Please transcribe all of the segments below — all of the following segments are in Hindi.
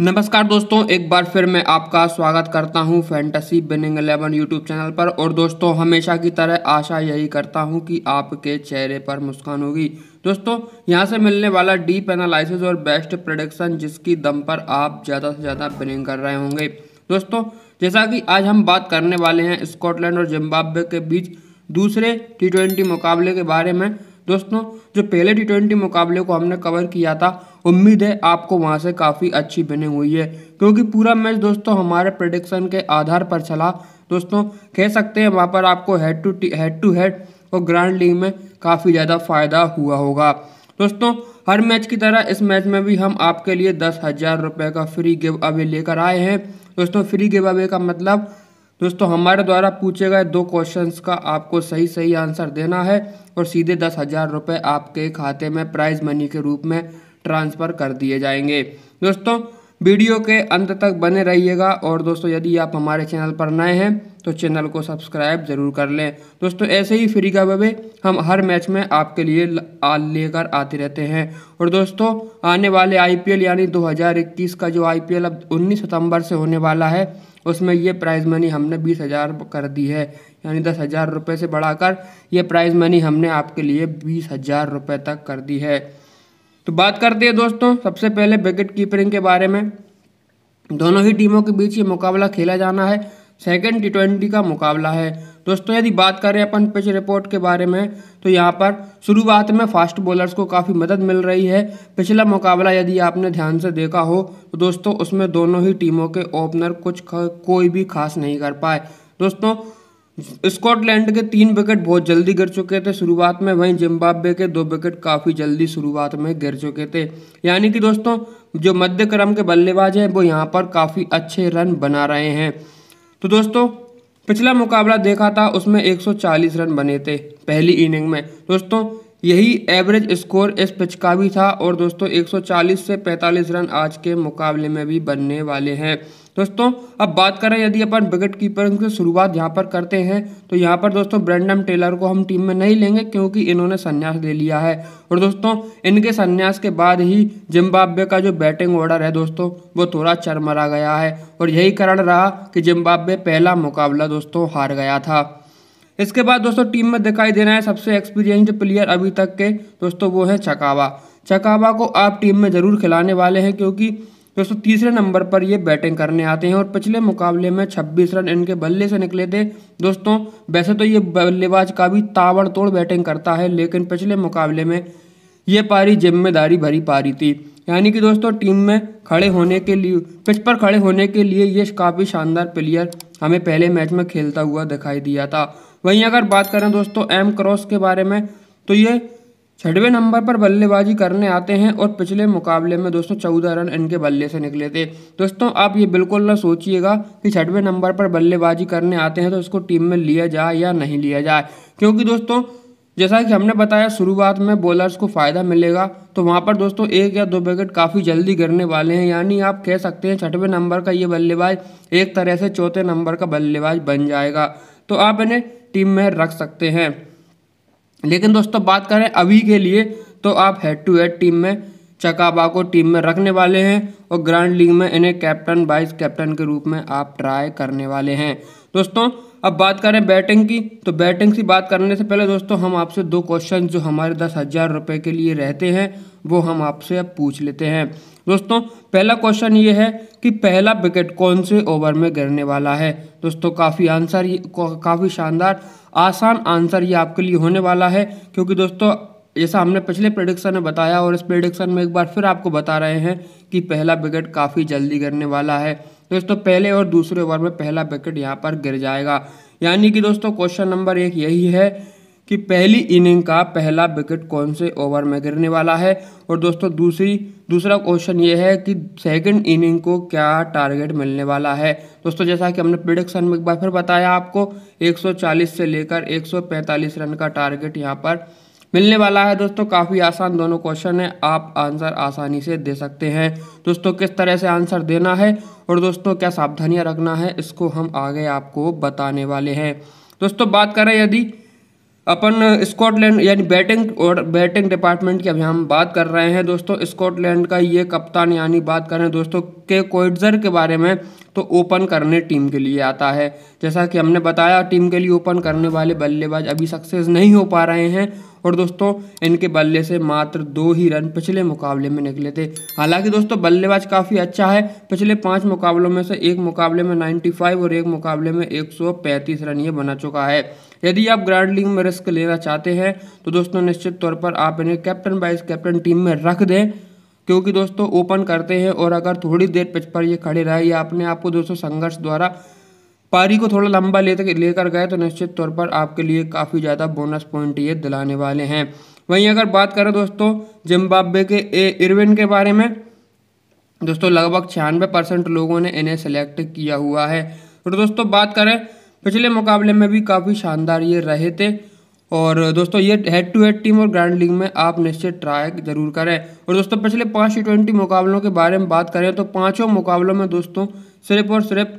नमस्कार दोस्तों एक बार फिर मैं आपका स्वागत करता हूं fantasy winning eleven YouTube channel पर और दोस्तों हमेशा की तरह आशा यही करता हूं कि आपके चेहरे पर मुस्कान होगी दोस्तों यहां से मिलने वाला डीप एनालिसिस और बेस्ट प्रोडक्शन जिसकी दम पर आप ज़्यादा से ज़्यादा बिनिंग कर रहे होंगे दोस्तों जैसा कि आज हम बात करने वाले हैं स्कॉटलैंड और जिम्बाब्वे के बीच दूसरे टी मुकाबले के बारे में दोस्तों जो पहले टी ट्वेंटी मुकाबले को हमने कवर किया था उम्मीद है आपको वहाँ से काफ़ी अच्छी बनी हुई है क्योंकि पूरा मैच दोस्तों हमारे प्रडिक्शन के आधार पर चला दोस्तों कह सकते हैं वहाँ पर आपको head to head to head और ग्रैंड लीग में काफ़ी ज़्यादा फायदा हुआ होगा दोस्तों हर मैच की तरह इस मैच में भी हम आपके लिए दस हज़ार रुपये का फ्री गिव अवे लेकर आए हैं दोस्तों फ्री गिव अवे का मतलब दोस्तों हमारे द्वारा पूछे गए दो क्वेश्चंस का आपको सही सही आंसर देना है और सीधे दस हज़ार रुपये आपके खाते में प्राइज मनी के रूप में ट्रांसफ़र कर दिए जाएंगे दोस्तों वीडियो के अंत तक बने रहिएगा और दोस्तों यदि आप हमारे चैनल पर नए हैं तो चैनल को सब्सक्राइब जरूर कर लें दोस्तों ऐसे ही फ्री का बबे हम हर मैच में आपके लिए लेकर आते रहते हैं और दोस्तों आने वाले आईपीएल यानी 2021 का जो आईपीएल अब 19 सितंबर से होने वाला है उसमें ये प्राइज़ मनी हमने बीस हज़ार कर दी है यानी दस हज़ार रुपये से बढ़ाकर ये प्राइज़ मनी हमने आपके लिए बीस हज़ार रुपये तक कर दी है तो बात करते हैं दोस्तों सबसे पहले विकेट कीपरिंग के बारे में दोनों ही टीमों के बीच ये मुकाबला खेला जाना है सेकेंड टी ट्वेंटी का मुकाबला है दोस्तों यदि बात करें अपन पिच रिपोर्ट के बारे में तो यहाँ पर शुरुआत में फास्ट बॉलर्स को काफ़ी मदद मिल रही है पिछला मुकाबला यदि आपने ध्यान से देखा हो तो दोस्तों उसमें दोनों ही टीमों के ओपनर कुछ कोई भी खास नहीं कर पाए दोस्तों स्कॉटलैंड के तीन विकेट बहुत जल्दी गिर चुके थे शुरुआत में वहीं जिम्बाब्वे के दो विकेट काफ़ी जल्दी शुरुआत में गिर चुके थे यानी कि दोस्तों जो मध्य क्रम के बल्लेबाज हैं वो यहाँ पर काफ़ी अच्छे रन बना रहे हैं तो दोस्तों पिछला मुकाबला देखा था उसमें 140 रन बने थे पहली इनिंग में दोस्तों यही एवरेज स्कोर इस पिच का भी था और दोस्तों 140 से 45 रन आज के मुकाबले में भी बनने वाले हैं दोस्तों अब बात करें यदि अपन विकेट कीपरिंग की शुरुआत यहाँ पर करते हैं तो यहाँ पर दोस्तों ब्रेंडम टेलर को हम टीम में नहीं लेंगे क्योंकि इन्होंने संन्यास ले लिया है और दोस्तों इनके संन्यास के बाद ही जिम्बाब्वे का जो बैटिंग ऑर्डर है दोस्तों वो थोड़ा चरमरा गया है और यही कारण रहा कि जिम्बाब्वे पहला मुकाबला दोस्तों हार गया था इसके बाद दोस्तों टीम में दिखाई दे रहे हैं सबसे एक्सपीरियंस प्लेयर अभी तक के दोस्तों वो है चकावा चकावा को आप टीम में ज़रूर खिलाने वाले हैं क्योंकि दोस्तों तीसरे नंबर पर ये बैटिंग करने आते हैं और पिछले मुकाबले में 26 रन इनके बल्ले से निकले थे दोस्तों वैसे तो ये बल्लेबाज का भी ताबड़तोड़ बैटिंग करता है लेकिन पिछले मुकाबले में ये पारी जिम्मेदारी भरी पारी थी यानी कि दोस्तों टीम में खड़े होने के लिए पिच पर खड़े होने के लिए ये काफ़ी शानदार प्लेयर हमें पहले मैच में खेलता हुआ दिखाई दिया था वहीं अगर बात करें दोस्तों एम क्रॉस के बारे में तो ये छठवें नंबर पर बल्लेबाजी करने आते हैं और पिछले मुकाबले में दोस्तों चौदह रन इनके बल्ले से निकले थे दोस्तों आप ये बिल्कुल ना सोचिएगा कि छठवें नंबर पर बल्लेबाजी करने आते हैं तो इसको टीम में लिया जाए या नहीं लिया जाए क्योंकि दोस्तों जैसा कि हमने बताया शुरुआत में बॉलर्स को फ़ायदा मिलेगा तो वहाँ पर दोस्तों एक या दो विकेट काफ़ी जल्दी गिरने वाले हैं यानी आप कह सकते हैं छठवें नंबर का ये बल्लेबाज एक तरह से चौथे नंबर का बल्लेबाज बन जाएगा तो आप इन्हें टीम में रख सकते हैं लेकिन दोस्तों बात करें अभी के लिए तो आप हेड टू हेड टीम में चकाबा को टीम में रखने वाले हैं और ग्रैंड लीग में इन्हें कैप्टन वाइस कैप्टन के रूप में आप ट्राई करने वाले हैं दोस्तों अब बात करें बैटिंग की तो बैटिंग की बात करने से पहले दोस्तों हम आपसे दो क्वेश्चन जो हमारे दस हज़ार रुपये के लिए रहते हैं वो हम आपसे अब पूछ लेते हैं दोस्तों पहला क्वेश्चन ये है कि पहला विकेट कौन से ओवर में गिरने वाला है दोस्तों काफ़ी आंसर काफ़ी शानदार आसान आंसर ये आपके लिए होने वाला है क्योंकि दोस्तों जैसा हमने पिछले प्रेडिक्शन में बताया और इस प्रेडिक्शन में एक बार फिर आपको बता रहे हैं कि पहला विकेट काफ़ी जल्दी गिरने वाला है दोस्तों पहले और दूसरे ओवर में पहला विकेट यहाँ पर गिर जाएगा यानी कि दोस्तों क्वेश्चन नंबर एक यही है कि पहली इनिंग का पहला विकेट कौन से ओवर में गिरने वाला है और दोस्तों दूसरी दूसरा क्वेश्चन ये है कि सेकंड इनिंग को क्या टारगेट मिलने वाला है दोस्तों जैसा कि हमने प्रिडिक्शन में एक बार फिर बताया आपको 140 से लेकर 145 रन का टारगेट यहाँ पर मिलने वाला है दोस्तों काफ़ी आसान दोनों क्वेश्चन है आप आंसर आसानी से दे सकते हैं दोस्तों किस तरह से आंसर देना है और दोस्तों क्या सावधानियाँ रखना है इसको हम आगे आपको बताने वाले हैं दोस्तों बात करें यदि अपन स्कॉटलैंड यानी बैटिंग और बैटिंग डिपार्टमेंट की अभी हम बात कर रहे हैं दोस्तों स्कॉटलैंड का ये कप्तान यानी बात कर रहे हैं दोस्तों के कोइटर के बारे में तो ओपन करने टीम के लिए आता है जैसा कि हमने बताया टीम के लिए ओपन करने वाले बल्लेबाज अभी सक्सेस नहीं हो पा रहे हैं और दोस्तों इनके बल्ले से मात्र दो ही रन पिछले मुकाबले में निकले थे हालांकि दोस्तों बल्लेबाज काफ़ी अच्छा है पिछले पाँच मुकाबलों में से एक मुकाबले में 95 और एक मुकाबले में 135 रन ये बना चुका है यदि आप ग्रैंड लीग में रिस्क लेना चाहते हैं तो दोस्तों निश्चित तौर पर आप इन्हें कैप्टन वाइस कैप्टन टीम में रख दें क्योंकि दोस्तों ओपन करते हैं और अगर थोड़ी देर पिच पर ये खड़े रहे या अपने आप को दोस्तों संघर्ष द्वारा पारी को थोड़ा लंबा ले लेकर गए तो निश्चित तौर पर आपके लिए काफ़ी ज़्यादा बोनस पॉइंट ये दिलाने वाले हैं वहीं अगर बात करें दोस्तों जिम्बाब्वे के ए इरविन के बारे में दोस्तों लगभग छियानवे परसेंट लोगों ने इन्हें सेलेक्ट किया हुआ है और दोस्तों बात करें पिछले मुकाबले में भी काफ़ी शानदार ये रहे थे और दोस्तों ये हेड टू हेड टीम और ग्रैंड लीग में आप निश्चित ट्राई जरूर करें और दोस्तों पिछले पाँच टी ट्वेंटी मुकाबलों के बारे में बात करें तो पाँचों मुकाबलों में दोस्तों सिर्फ और सिर्फ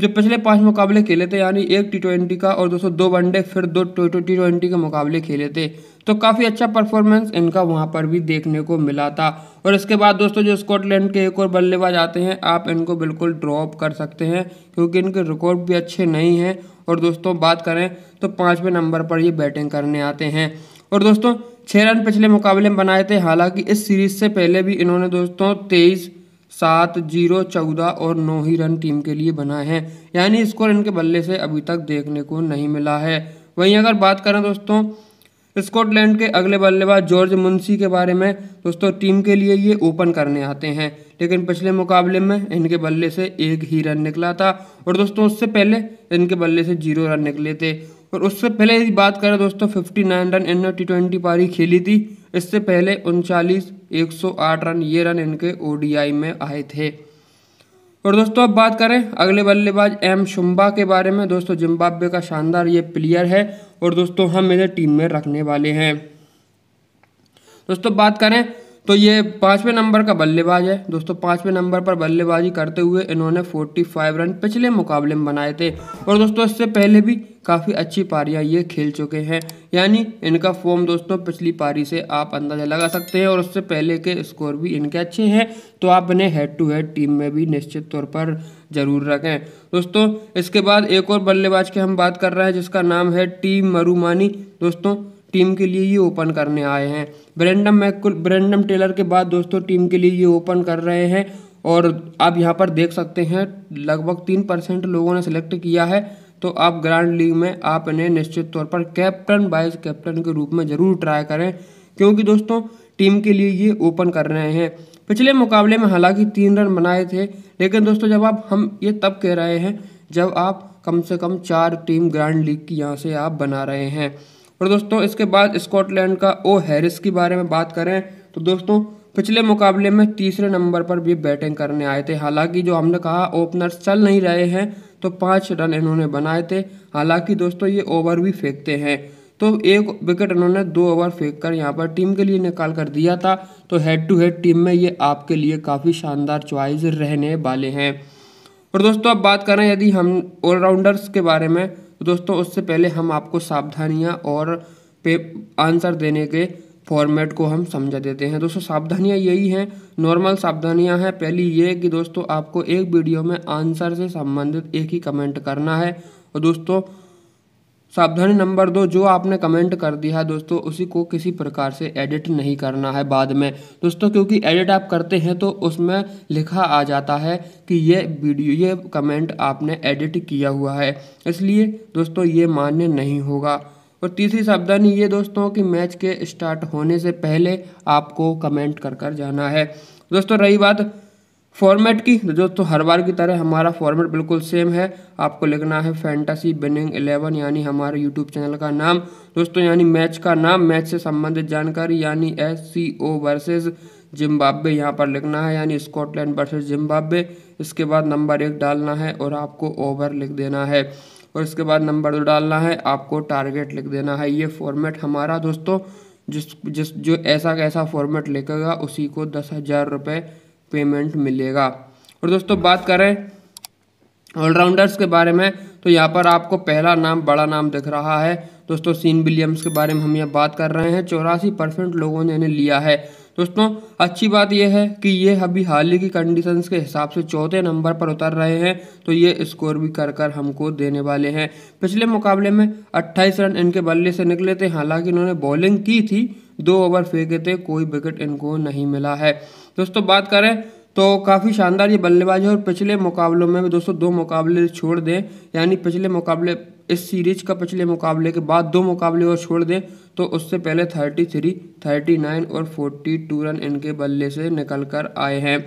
जो पिछले पांच मुकाबले खेले थे यानी एक टी ट्वेंटी का और दोस्तों दो वनडे फिर दो टी ट्वेंटी के मुकाबले खेले थे तो काफ़ी अच्छा परफॉर्मेंस इनका वहाँ पर भी देखने को मिला था और इसके बाद दोस्तों जो स्कॉटलैंड के एक और बल्लेबाज आते हैं आप इनको बिल्कुल ड्रॉप कर सकते हैं क्योंकि इनके रिकॉर्ड भी अच्छे नहीं हैं और दोस्तों बात करें तो पाँचवें नंबर पर ये बैटिंग करने आते हैं और दोस्तों छः रन पिछले मुकाबले में बनाए थे हालांकि इस सीरीज से पहले भी इन्होंने दोस्तों तेईस सात जीरो चौदह और नौ ही रन टीम के लिए बनाए हैं यानी स्कोर इनके बल्ले से अभी तक देखने को नहीं मिला है वहीं अगर बात करें दोस्तों स्कॉटलैंड के अगले बल्लेबाज जॉर्ज मुंसी के बारे में दोस्तों टीम के लिए ये ओपन करने आते हैं लेकिन पिछले मुकाबले में इनके बल्ले से एक ही रन निकला था और दोस्तों उससे पहले इनके बल्ले से जीरो रन निकले थे और उससे पहले यदि बात करें दोस्तों 59 रन इन्होंने टी ट्वेंटी पारी खेली थी इससे पहले उनचालीस 108 रन ये रन इनके ओडीआई में आए थे और दोस्तों अब बात करें अगले बल्लेबाज एम शुम्बा के बारे में दोस्तों जिम्बाब्वे का शानदार ये प्लेयर है और दोस्तों हम इन्हें टीम में रखने वाले हैं दोस्तों बात करें तो ये पाँचवें नंबर का बल्लेबाज है दोस्तों पाँचवें नंबर पर बल्लेबाजी करते हुए इन्होंने 45 रन पिछले मुकाबले में बनाए थे और दोस्तों इससे पहले भी काफ़ी अच्छी पारियां ये खेल चुके हैं यानी इनका फॉर्म दोस्तों पिछली पारी से आप अंदाज़ा लगा सकते हैं और उससे पहले के स्कोर भी इनके अच्छे हैं तो आप इन्हें हेड टू हेड टीम में भी निश्चित तौर पर ज़रूर रखें दोस्तों इसके बाद एक और बल्लेबाज की हम बात कर रहे हैं जिसका नाम है टीम मरुमानी दोस्तों टीम के लिए ये ओपन करने आए हैं ब्रेंडम मैकुल ब्रेंडम टेलर के बाद दोस्तों टीम के लिए ये ओपन कर रहे हैं और आप यहाँ पर देख सकते हैं लगभग तीन परसेंट लोगों ने सिलेक्ट किया है तो आप ग्रैंड लीग में आप इन्हें निश्चित तौर पर कैप्टन वाइस कैप्टन के रूप में ज़रूर ट्राई करें क्योंकि दोस्तों टीम के लिए ये ओपन कर रहे हैं पिछले मुकाबले में हालांकि तीन रन बनाए थे लेकिन दोस्तों जब आप हम ये तब कह रहे हैं जब आप कम से कम चार टीम ग्रैंड लीग की यहाँ से आप बना रहे हैं और दोस्तों इसके बाद स्कॉटलैंड का ओ हैरिस के बारे में बात करें तो दोस्तों पिछले मुकाबले में तीसरे नंबर पर भी बैटिंग करने आए थे हालांकि जो हमने कहा ओपनर्स चल नहीं रहे हैं तो पाँच रन इन्होंने बनाए थे हालांकि दोस्तों ये ओवर भी फेंकते हैं तो एक विकेट इन्होंने दो ओवर फेंक कर यहाँ पर टीम के लिए निकाल कर दिया था तो हेड टू हेड टीम में ये आपके लिए काफ़ी शानदार च्वाइस रहने वाले हैं और दोस्तों अब बात करें यदि हम ऑलराउंडर्स के बारे में तो दोस्तों उससे पहले हम आपको सावधानियाँ और पे आंसर देने के फॉर्मेट को हम समझा देते हैं दोस्तों सावधानियाँ यही हैं नॉर्मल सावधानियाँ हैं पहली ये कि दोस्तों आपको एक वीडियो में आंसर से संबंधित एक ही कमेंट करना है और दोस्तों सावधानी नंबर दो जो आपने कमेंट कर दिया है दोस्तों उसी को किसी प्रकार से एडिट नहीं करना है बाद में दोस्तों क्योंकि एडिट आप करते हैं तो उसमें लिखा आ जाता है कि ये वीडियो ये कमेंट आपने एडिट किया हुआ है इसलिए दोस्तों ये मान्य नहीं होगा और तीसरी सावधानी ये दोस्तों कि मैच के स्टार्ट होने से पहले आपको कमेंट कर कर जाना है दोस्तों रही बात फॉर्मेट की तो दोस्तों हर बार की तरह हमारा फॉर्मेट बिल्कुल सेम है आपको लिखना है फैंटासी बिनिंग एलेवन यानी हमारे यूट्यूब चैनल का नाम दोस्तों यानी मैच का नाम मैच से संबंधित जानकारी यानी S C O versus Zimbabwe यहाँ पर लिखना है यानी स्कॉटलैंड वर्सेज जिम्बाब्वे इसके बाद नंबर एक डालना है और आपको ओवर लिख देना है और इसके बाद नंबर दो डालना है आपको टारगेट लिख देना है ये फॉर्मेट हमारा दोस्तों जिस जिस जो ऐसा कैसा फॉर्मेट लिखेगा उसी को दस हज़ार रुपये पेमेंट मिलेगा और दोस्तों बात करें ऑलराउंडर्स के बारे में तो यहाँ पर आपको पहला नाम बड़ा नाम दिख रहा है दोस्तों सीन विलियम्स के बारे में हम यहाँ बात कर रहे हैं चौरासी परसेंट लोगों ने इन्हें लिया है दोस्तों अच्छी बात यह है कि ये अभी हाल ही की कंडीशंस के हिसाब से चौथे नंबर पर उतर रहे हैं तो ये स्कोर भी कर कर हमको देने वाले हैं पिछले मुकाबले में 28 रन इनके बल्ले से निकले थे हालांकि इन्होंने बॉलिंग की थी दो ओवर फेंके थे कोई विकेट इनको नहीं मिला है दोस्तों बात करें तो काफ़ी शानदार ये बल्लेबाज है और पिछले मुकाबलों में भी दोस्तों दो मुकाबले छोड़ दें यानी पिछले मुकाबले इस सीरीज का पिछले मुकाबले के बाद दो मुकाबले और छोड़ दें तो उससे पहले 33, 39 और 42 रन इनके बल्ले से निकल कर आए हैं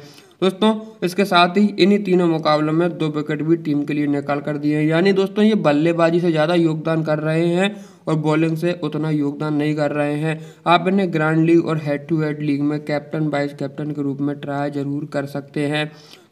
दोस्तों इसके साथ ही इन्हीं तीनों मुकाबलों में दो विकेट भी टीम के लिए निकाल कर दिए हैं यानी दोस्तों ये बल्लेबाजी से ज़्यादा योगदान कर रहे हैं और बॉलिंग से उतना योगदान नहीं कर रहे हैं आप इन्हें ग्रैंड लीग और हेड टू हेड लीग में कैप्टन वाइस कैप्टन के रूप में ट्राई जरूर कर सकते हैं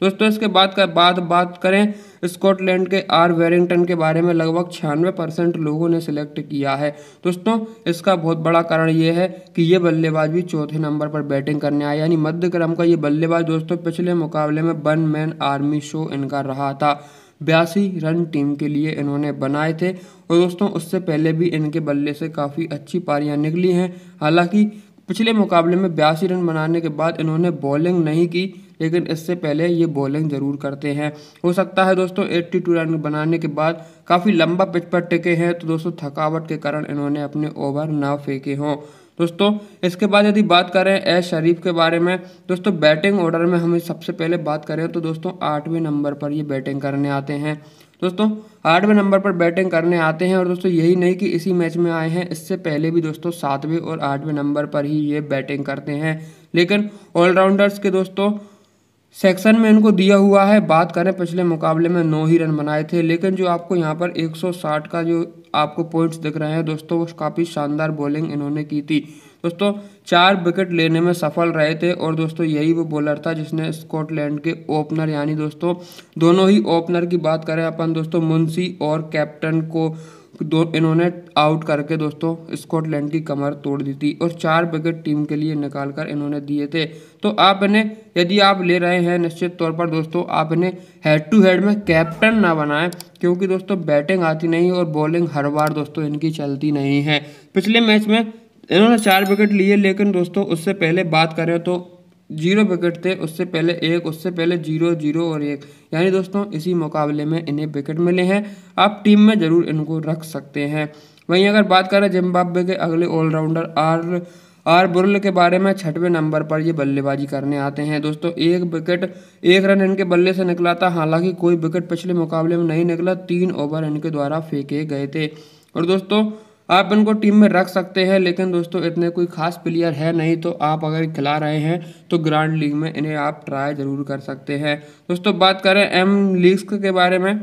दोस्तों इसके बाद का बाद बात करें स्कॉटलैंड के आर वेरिंगटन के बारे में लगभग छियानवे परसेंट लोगों ने सिलेक्ट किया है दोस्तों इसका बहुत बड़ा कारण ये है कि ये बल्लेबाज भी चौथे नंबर पर बैटिंग करने आया यानी मध्य क्रम का ये बल्लेबाज दोस्तों पिछले मुकाबले में वन मैन आर्मी शो इनका रहा था बयासी रन टीम के लिए इन्होंने बनाए थे और दोस्तों उससे पहले भी इनके बल्ले से काफ़ी अच्छी पारियां निकली हैं हालांकि पिछले मुकाबले में बयासी रन बनाने के बाद इन्होंने बॉलिंग नहीं की लेकिन इससे पहले ये बॉलिंग ज़रूर करते हैं हो सकता है दोस्तों 82 रन बनाने के बाद काफ़ी लंबा पिच पर टिके हैं तो दोस्तों थकावट के कारण इन्होंने अपने ओवर ना फेंके हों दोस्तों इसके बाद यदि बात करें ए शरीफ के बारे में दोस्तों बैटिंग ऑर्डर में हम सबसे पहले बात करें तो दोस्तों आठवें नंबर पर ये बैटिंग करने आते हैं दोस्तों आठवें नंबर पर बैटिंग करने आते हैं और दोस्तों यही नहीं कि इसी मैच में आए हैं इससे पहले भी दोस्तों सातवें और आठवें नंबर पर ही ये बैटिंग करते हैं लेकिन ऑलराउंडर्स के दोस्तों सेक्शन में इनको दिया हुआ है बात करें पिछले मुकाबले में नौ ही रन बनाए थे लेकिन जो आपको यहाँ पर 160 का जो आपको पॉइंट्स दिख रहे हैं दोस्तों काफ़ी शानदार बॉलिंग इन्होंने की थी दोस्तों चार विकेट लेने में सफल रहे थे और दोस्तों यही वो बॉलर था जिसने स्कॉटलैंड के ओपनर यानी दोस्तों दोनों ही ओपनर की बात करें अपन दोस्तों मुंशी और कैप्टन को दो इन्होंने आउट करके दोस्तों स्कॉटलैंड की कमर तोड़ दी थी और चार विकेट टीम के लिए निकाल कर इन्होंने दिए थे तो आपने यदि आप ले रहे हैं निश्चित तौर पर दोस्तों आपने हेड टू हेड में कैप्टन ना बनाएं क्योंकि दोस्तों बैटिंग आती नहीं और बॉलिंग हर बार दोस्तों इनकी चलती नहीं है पिछले मैच में इन्होंने चार विकेट लिए लेकिन दोस्तों उससे पहले बात करें तो जीरो विकेट थे उससे पहले एक उससे पहले जीरो जीरो और एक यानी दोस्तों इसी मुकाबले में इन्हें विकेट मिले हैं आप टीम में ज़रूर इनको रख सकते हैं वहीं अगर बात करें जिम्बाब्वे के अगले ऑलराउंडर आर आर बुरल के बारे में छठवें नंबर पर ये बल्लेबाजी करने आते हैं दोस्तों एक विकेट एक रन इनके बल्ले से निकला था हालांकि कोई विकेट पिछले मुकाबले में नहीं निकला तीन ओवर इनके द्वारा फेंके गए थे और दोस्तों आप इनको टीम में रख सकते हैं लेकिन दोस्तों इतने कोई खास प्लेयर है नहीं तो आप अगर खिला रहे हैं तो ग्रांड लीग में इन्हें आप ट्राई ज़रूर कर सकते हैं दोस्तों बात करें एम लीग्स के बारे में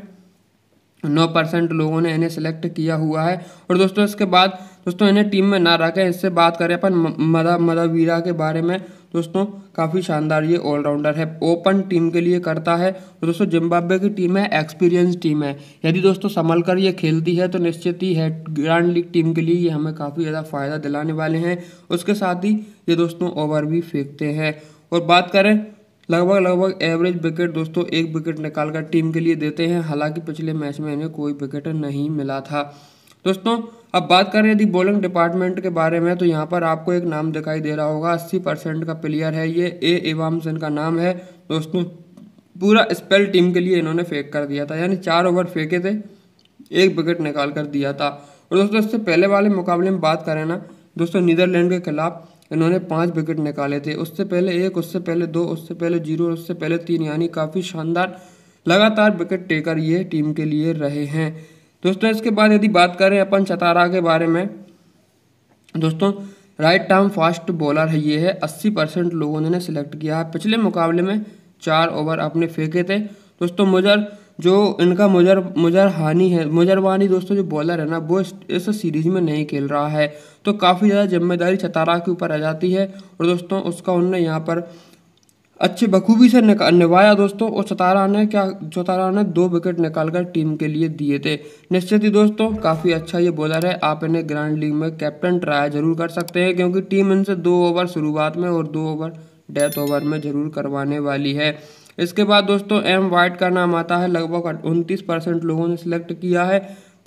नौ परसेंट लोगों ने इन्हें सेलेक्ट किया हुआ है और दोस्तों इसके बाद दोस्तों इन्हें टीम में ना रखें इससे बात करें अपन मदा मदावीरा के बारे में दोस्तों काफ़ी शानदार ये ऑलराउंडर है ओपन टीम के लिए करता है और दोस्तों जिम्बाब्वे की टीम है एक्सपीरियंस टीम है यदि दोस्तों संभल कर ये खेलती है तो निश्चित ही है ग्रैंड लीग टीम के लिए ये हमें काफ़ी ज़्यादा फ़ायदा दिलाने वाले हैं उसके साथ ही ये दोस्तों ओवर भी फेंकते हैं और बात करें लगभग लगभग एवरेज विकेट दोस्तों एक विकेट निकाल कर टीम के लिए देते हैं हालांकि पिछले मैच में इन्हें कोई विकेट नहीं मिला था दोस्तों अब बात करें यदि बॉलिंग डिपार्टमेंट के बारे में तो यहाँ पर आपको एक नाम दिखाई दे रहा होगा अस्सी परसेंट का प्लेयर है ये ए एवामसन का नाम है दोस्तों पूरा स्पेल टीम के लिए इन्होंने फेंक कर दिया था यानी चार ओवर फेंके थे एक विकेट निकाल कर दिया था और दोस्तों इससे पहले वाले मुकाबले में बात करें ना दोस्तों नीदरलैंड के खिलाफ इन्होंने पाँच विकेट निकाले थे उससे पहले एक उससे पहले दो उससे पहले जीरो उससे पहले तीन यानी काफ़ी शानदार लगातार विकेट टेकर ये टीम के लिए रहे हैं दोस्तों इसके बाद यदि बात करें अपन चतारा के बारे में दोस्तों राइट टर्म फास्ट बॉलर है ये है 80 परसेंट लोगों ने सिलेक्ट किया है पिछले मुकाबले में चार ओवर आपने फेंके थे दोस्तों मुजर जो इनका मुजर मुजर हानि है मुजर वानी दोस्तों जो बॉलर है ना वो इस सीरीज में नहीं खेल रहा है तो काफ़ी ज़्यादा जिम्मेदारी चतारा के ऊपर आ जाती है और दोस्तों उसका उनने यहाँ पर अच्छे बखूबी से निभाया दोस्तों और सतारा ने क्या सतारा ने दो विकेट निकालकर टीम के लिए दिए थे निश्चित ही दोस्तों काफ़ी अच्छा ये बॉलर है आप इन्हें ग्रैंड लीग में कैप्टन ट्राई जरूर कर सकते हैं क्योंकि टीम इनसे दो ओवर शुरुआत में और दो ओवर डेथ ओवर में जरूर करवाने वाली है इसके बाद दोस्तों एम वाइट का नाम आता है लगभग उनतीस परसेंट लोगों ने सिलेक्ट किया है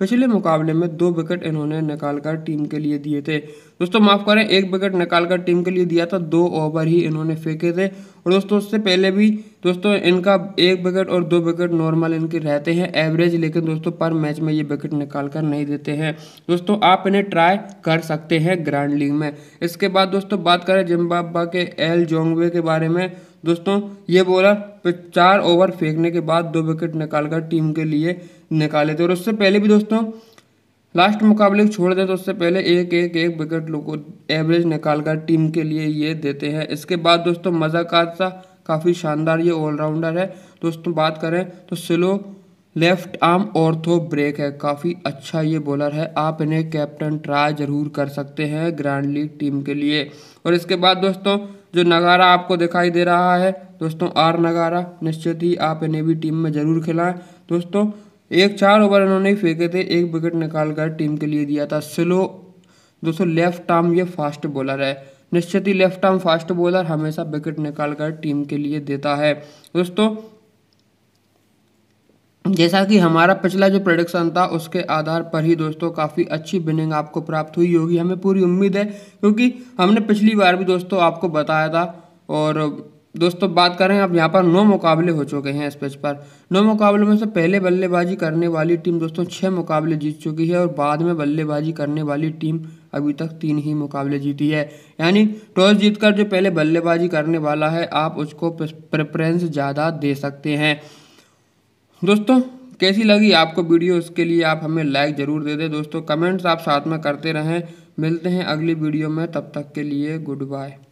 पिछले मुकाबले में दो विकेट इन्होंने निकालकर टीम के लिए दिए थे दोस्तों माफ़ करें एक विकेट निकालकर टीम के लिए दिया था दो ओवर ही इन्होंने फेंके थे और दोस्तों उससे पहले भी दोस्तों इनका एक विकेट और दो विकेट नॉर्मल इनके रहते हैं एवरेज लेकिन दोस्तों पर मैच में ये विकेट निकाल कर नहीं देते हैं दोस्तों आप इन्हें ट्राई कर सकते हैं ग्रैंड लीग में इसके बाद दोस्तों बात करें जिम्बाबा के एल जोंगवे के बारे में दोस्तों ये बॉलर चार ओवर फेंकने के बाद दो विकेट निकालकर टीम के लिए निकाले थे और उससे पहले भी दोस्तों लास्ट मुकाबले छोड़ दें तो उससे पहले एक एक एक विकेट लोगों एवरेज निकाल कर टीम के लिए ये देते हैं इसके बाद दोस्तों मजाक हादसा काफ़ी शानदार ये ऑलराउंडर है दोस्तों बात करें तो slow left arm ortho break है काफ़ी अच्छा ये बॉलर है आप इन्हें कैप्टन ट्राई ज़रूर कर सकते हैं ग्रैंड लीग टीम के लिए और इसके बाद दोस्तों जो नगारा आपको दिखाई दे रहा है दोस्तों आर नगारा निश्चित ही आप इन्हें भी टीम में ज़रूर खिलाएं दोस्तों एक चार ओवर इन्होंने फेंके थे एक विकेट निकाल कर टीम के लिए दिया था स्लो दोस्तों लेफ्ट आर्म ये फास्ट बॉलर है निश्चित ही लेफ्ट आर्म फास्ट बॉलर हमेशा विकेट निकाल कर टीम के लिए देता है दोस्तों जैसा कि हमारा पिछला जो प्रोडिक्शन था उसके आधार पर ही दोस्तों काफ़ी अच्छी बिनिंग आपको प्राप्त हुई होगी हमें पूरी उम्मीद है क्योंकि हमने पिछली बार भी दोस्तों आपको बताया था और दोस्तों बात करें अब यहाँ पर नौ मुकाबले हो चुके हैं इस पिच पर नौ मुकाबलों में से पहले बल्लेबाजी करने वाली टीम दोस्तों छः मुकाबले जीत चुकी है और बाद में बल्लेबाजी करने वाली टीम अभी तक तीन ही मुकाबले जीती है यानी टॉस जीतकर जो पहले बल्लेबाजी करने वाला है आप उसको प्रेफरेंस ज़्यादा दे सकते हैं दोस्तों कैसी लगी आपको वीडियो उसके लिए आप हमें लाइक ज़रूर दे दें दोस्तों कमेंट्स आप साथ में करते रहें मिलते हैं अगली वीडियो में तब तक के लिए गुड बाय